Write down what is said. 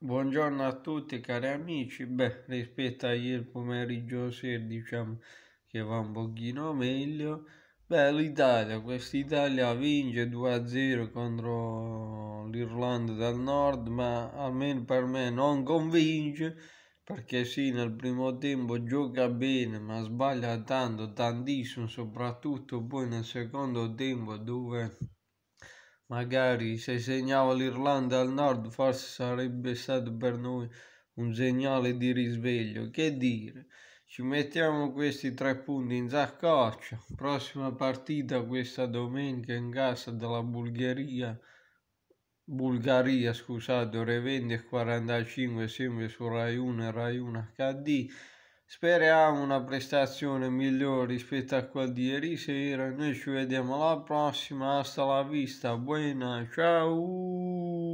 Buongiorno a tutti cari amici, beh rispetto a ieri pomeriggio sera diciamo che va un pochino meglio, beh l'Italia, quest'Italia vince 2-0 contro l'Irlanda del Nord ma almeno per me non convince perché sì nel primo tempo gioca bene ma sbaglia tanto, tantissimo soprattutto poi nel secondo tempo dove Magari se segnava l'Irlanda al nord forse sarebbe stato per noi un segnale di risveglio. Che dire, ci mettiamo questi tre punti in saccoccia. Prossima partita questa domenica in casa della Bulgaria. Bulgaria, scusate, ore 20 e 45 sempre su Rai 1 e Rai 1 HD. Speriamo una prestazione migliore rispetto a quella di ieri sera. Noi ci vediamo alla prossima. Hasta la vista. Buona. Ciao.